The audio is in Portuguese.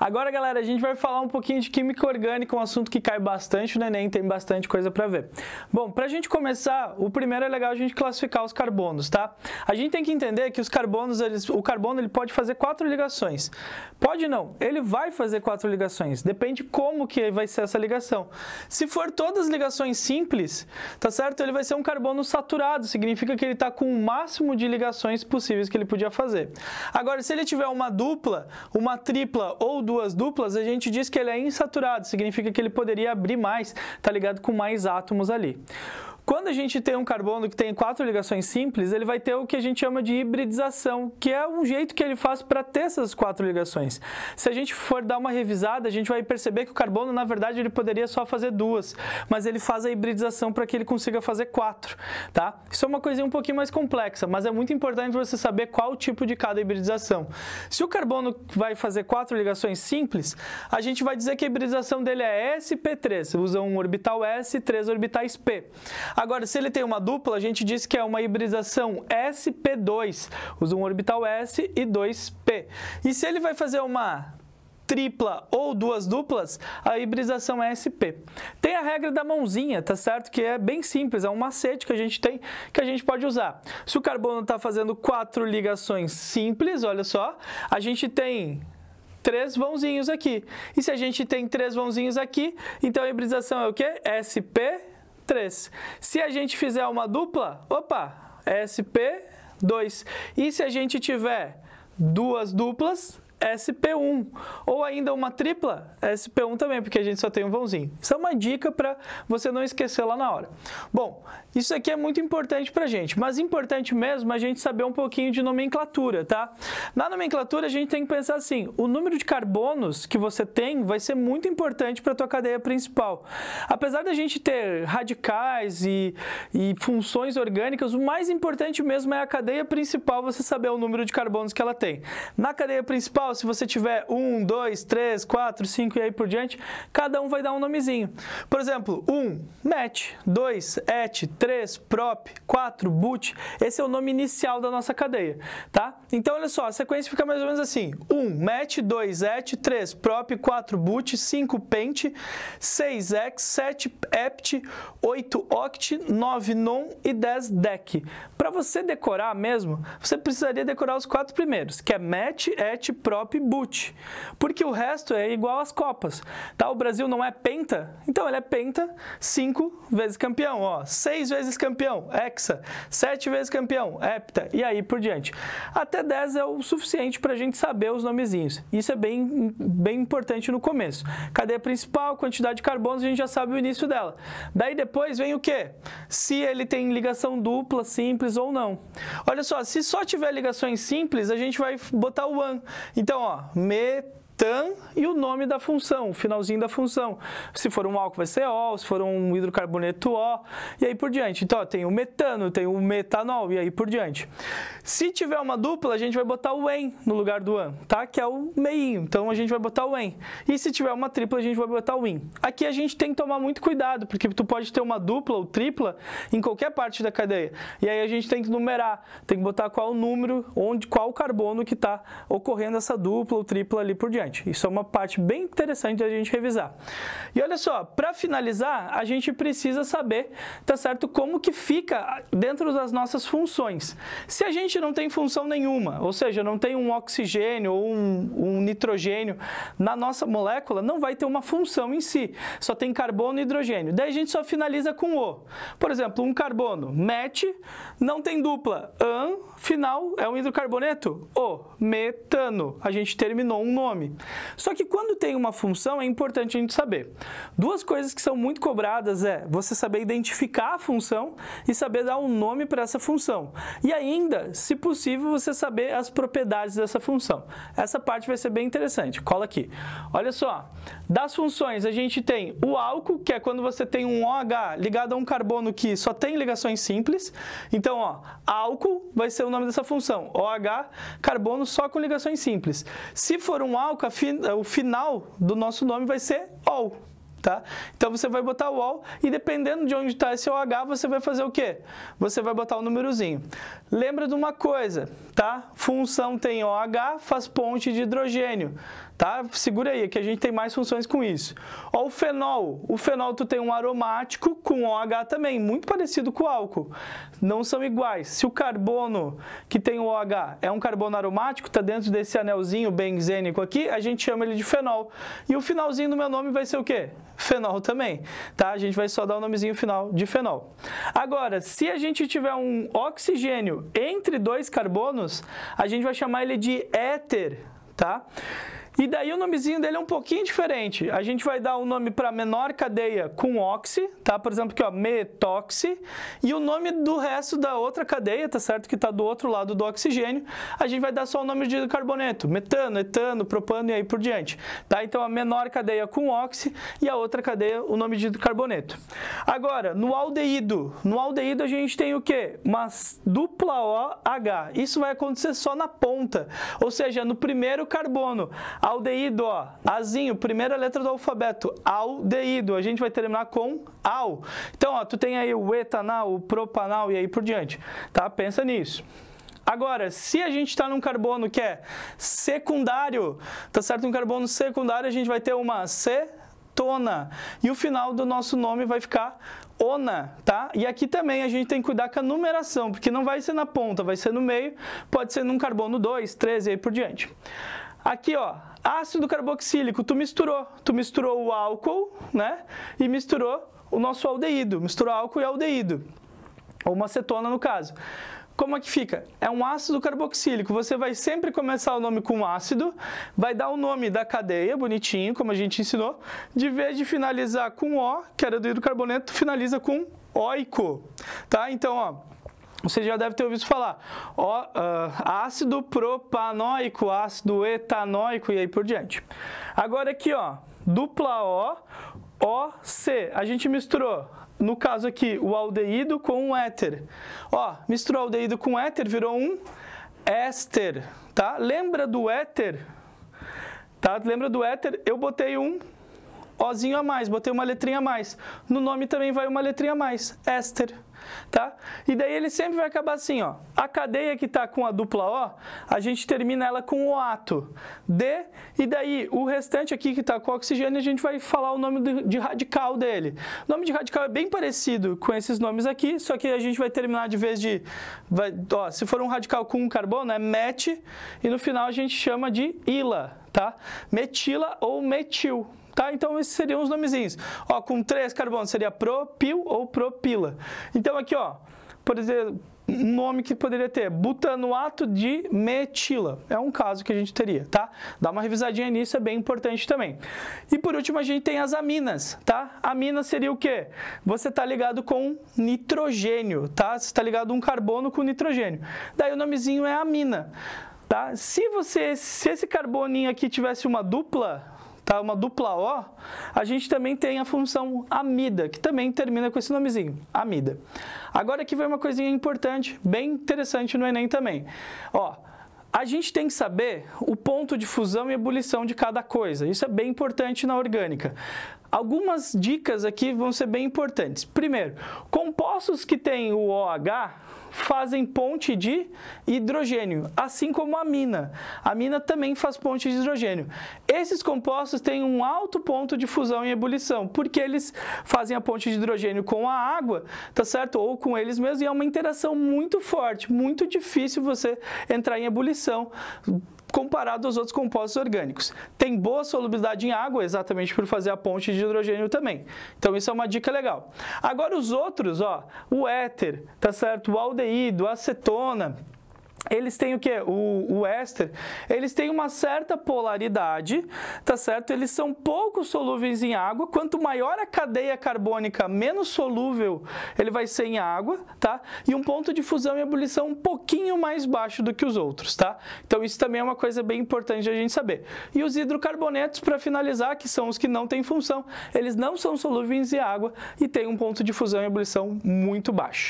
Agora, galera, a gente vai falar um pouquinho de química orgânica, um assunto que cai bastante no né, Enem, tem bastante coisa para ver. Bom, para a gente começar, o primeiro é legal a gente classificar os carbonos, tá? A gente tem que entender que os carbonos, eles, o carbono ele pode fazer quatro ligações. Pode não, ele vai fazer quatro ligações, depende como que vai ser essa ligação. Se for todas ligações simples, tá certo? Ele vai ser um carbono saturado, significa que ele está com o máximo de ligações possíveis que ele podia fazer. Agora, se ele tiver uma dupla, uma tripla ou duas duplas, a gente diz que ele é insaturado, significa que ele poderia abrir mais, tá ligado? Com mais átomos ali. Quando a gente tem um carbono que tem quatro ligações simples, ele vai ter o que a gente chama de hibridização, que é um jeito que ele faz para ter essas quatro ligações. Se a gente for dar uma revisada, a gente vai perceber que o carbono, na verdade, ele poderia só fazer duas, mas ele faz a hibridização para que ele consiga fazer quatro, tá? Isso é uma coisinha um pouquinho mais complexa, mas é muito importante você saber qual o tipo de cada hibridização. Se o carbono vai fazer quatro ligações simples, a gente vai dizer que a hibridização dele é sp3, usa um orbital s e três orbitais p. Agora, se ele tem uma dupla, a gente diz que é uma hibridação sp2, usa um orbital s e 2p. E se ele vai fazer uma tripla ou duas duplas, a hibridação é SP. Tem a regra da mãozinha, tá certo? Que é bem simples, é um macete que a gente tem, que a gente pode usar. Se o carbono está fazendo quatro ligações simples, olha só, a gente tem três vãozinhos aqui. E se a gente tem três vãozinhos aqui, então a hibridação é o quê? SP 3. Se a gente fizer uma dupla, opa, SP2. E se a gente tiver duas duplas, SP1 ou ainda uma tripla SP1 também, porque a gente só tem um vãozinho. Isso é uma dica para você não esquecer lá na hora. Bom, isso aqui é muito importante para a gente, mas importante mesmo é a gente saber um pouquinho de nomenclatura, tá? Na nomenclatura a gente tem que pensar assim, o número de carbonos que você tem vai ser muito importante para a tua cadeia principal. Apesar da gente ter radicais e, e funções orgânicas, o mais importante mesmo é a cadeia principal você saber o número de carbonos que ela tem. Na cadeia principal então, se você tiver um, dois, três, quatro, cinco e aí por diante, cada um vai dar um nomezinho. Por exemplo, um, match, dois, et, três, prop, quatro, boot. Esse é o nome inicial da nossa cadeia, tá? Então, olha só, a sequência fica mais ou menos assim. um, match, dois, et, três, prop, quatro, boot, cinco, paint, seis, ex, sete, apt, oito, oct, nove, non e dez, dec. Para você decorar mesmo, você precisaria decorar os quatro primeiros, que é match, et, prop, Europe Boot, porque o resto é igual às Copas. Tá? O Brasil não é penta, então ele é penta cinco vezes campeão, ó, seis vezes campeão, hexa, sete vezes campeão, hepta, e aí por diante. Até dez é o suficiente para a gente saber os nomezinhos. Isso é bem, bem importante no começo. Cadeia principal, quantidade de carbonos, a gente já sabe o início dela. Daí depois vem o quê? Se ele tem ligação dupla, simples ou não. Olha só, se só tiver ligações simples, a gente vai botar o one. Então, então, ó, me tan e o nome da função, o finalzinho da função. Se for um álcool vai ser O, se for um hidrocarboneto O, e aí por diante. Então, ó, tem o metano, tem o metanol e aí por diante. Se tiver uma dupla, a gente vai botar o en no lugar do an, tá? Que é o meio. Então a gente vai botar o en. E se tiver uma tripla, a gente vai botar o in. Aqui a gente tem que tomar muito cuidado, porque tu pode ter uma dupla ou tripla em qualquer parte da cadeia. E aí a gente tem que numerar, tem que botar qual o número, onde, qual o carbono que está ocorrendo essa dupla ou tripla ali por diante importante. Isso é uma parte bem interessante da gente revisar. E olha só, para finalizar, a gente precisa saber, tá certo, como que fica dentro das nossas funções. Se a gente não tem função nenhuma, ou seja, não tem um oxigênio ou um, um nitrogênio na nossa molécula, não vai ter uma função em si. Só tem carbono e hidrogênio. Daí a gente só finaliza com O. Por exemplo, um carbono, MET, não tem dupla, AN, final é um hidrocarboneto? O metano. A gente terminou um nome. Só que quando tem uma função, é importante a gente saber. Duas coisas que são muito cobradas é você saber identificar a função e saber dar um nome para essa função. E ainda, se possível, você saber as propriedades dessa função. Essa parte vai ser bem interessante. Cola aqui. Olha só, das funções a gente tem o álcool, que é quando você tem um OH ligado a um carbono que só tem ligações simples. Então, ó, álcool vai ser o nome dessa função, OH, carbono só com ligações simples. Se for um álcool, o final do nosso nome vai ser ol, Tá? Então você vai botar o ol e dependendo de onde está esse OH, você vai fazer o quê? Você vai botar o um númerozinho. Lembra de uma coisa, tá? Função tem OH, faz ponte de hidrogênio tá? Segura aí, é que a gente tem mais funções com isso. Ó, o fenol. O fenol tu tem um aromático com OH também, muito parecido com o álcool. Não são iguais. Se o carbono que tem o OH é um carbono aromático, tá dentro desse anelzinho benzênico aqui, a gente chama ele de fenol. E o finalzinho do meu nome vai ser o quê? Fenol também, tá? A gente vai só dar o nomezinho final de fenol. Agora, se a gente tiver um oxigênio entre dois carbonos, a gente vai chamar ele de éter, tá? E daí o nomezinho dele é um pouquinho diferente. A gente vai dar o um nome para menor cadeia com oxi, tá? Por exemplo, aqui ó, metoxi, e o nome do resto da outra cadeia, tá certo? Que tá do outro lado do oxigênio, a gente vai dar só o nome de carboneto, metano, etano, propano e aí por diante, tá? Então a menor cadeia com oxi e a outra cadeia o nome de carboneto. Agora, no aldeído, no aldeído a gente tem o quê? Uma dupla OH. Isso vai acontecer só na ponta, ou seja, no primeiro carbono. A Aldeído, ó. Azinho, primeira letra do alfabeto. Aldeído. A gente vai terminar com al. Então, ó, tu tem aí o etanal, o propanal e aí por diante. Tá? Pensa nisso. Agora, se a gente está num carbono que é secundário, tá certo? Um carbono secundário, a gente vai ter uma cetona. E o final do nosso nome vai ficar ona, tá? E aqui também a gente tem que cuidar com a numeração, porque não vai ser na ponta, vai ser no meio, pode ser num carbono 2, 13 e aí por diante. Aqui, ó, ácido carboxílico, tu misturou. Tu misturou o álcool, né? E misturou o nosso aldeído. Misturou álcool e aldeído. Ou uma acetona, no caso. Como é que fica? É um ácido carboxílico. Você vai sempre começar o nome com ácido, vai dar o nome da cadeia, bonitinho, como a gente ensinou. De vez de finalizar com O, que era do hidrocarboneto, finaliza com oico. Tá? Então, ó, você já deve ter ouvido falar, ó, uh, ácido propanoico, ácido etanoico e aí por diante. Agora aqui, ó, dupla O, OC. A gente misturou, no caso aqui, o aldeído com o éter. Ó, misturou aldeído com éter, virou um éster, tá? Lembra do éter? Tá? Lembra do éter? Eu botei um Ozinho a mais, botei uma letrinha a mais. No nome também vai uma letrinha a mais, éster tá? E daí ele sempre vai acabar assim, ó. A cadeia que está com a dupla O, a gente termina ela com o ato, D, e daí o restante aqui que está com oxigênio, a gente vai falar o nome de radical dele. O nome de radical é bem parecido com esses nomes aqui, só que a gente vai terminar de vez de... Vai, ó, se for um radical com um carbono, é met, e no final a gente chama de ila, tá? Metila ou metil. Tá? Então, esses seriam os nomezinhos. Ó, com três carbonos seria propil ou propila. Então, aqui, ó, por exemplo, um nome que poderia ter, butanoato de metila. É um caso que a gente teria, tá? Dá uma revisadinha nisso, é bem importante também. E por último, a gente tem as aminas, tá? Amina seria o quê? Você tá ligado com nitrogênio, tá? Você tá ligado um carbono com nitrogênio. Daí o nomezinho é amina. Tá? Se, você, se esse carboninho aqui tivesse uma dupla tá? uma dupla O, a gente também tem a função amida, que também termina com esse nomezinho, amida. Agora aqui vem uma coisinha importante, bem interessante no Enem também. Ó, a gente tem que saber o ponto de fusão e ebulição de cada coisa. Isso é bem importante na orgânica. Algumas dicas aqui vão ser bem importantes. Primeiro, compostos que têm o OH fazem ponte de hidrogênio, assim como a amina. A amina também faz ponte de hidrogênio. Esses compostos têm um alto ponto de fusão e ebulição, porque eles fazem a ponte de hidrogênio com a água, tá certo? Ou com eles mesmos, e é uma interação muito forte, muito difícil você entrar em ebulição comparado aos outros compostos orgânicos. Tem boa solubilidade em água, exatamente por fazer a ponte de hidrogênio também. Então isso é uma dica legal. Agora os outros, ó, o éter, tá certo? O aldeído, a acetona, eles têm o que? O, o éster, eles têm uma certa polaridade, tá certo? Eles são pouco solúveis em água. Quanto maior a cadeia carbônica, menos solúvel ele vai ser em água, tá? E um ponto de fusão e ebulição um pouquinho mais baixo do que os outros, tá? Então isso também é uma coisa bem importante a gente saber. E os hidrocarbonetos, para finalizar, que são os que não têm função, eles não são solúveis em água e têm um ponto de fusão e ebulição muito baixo.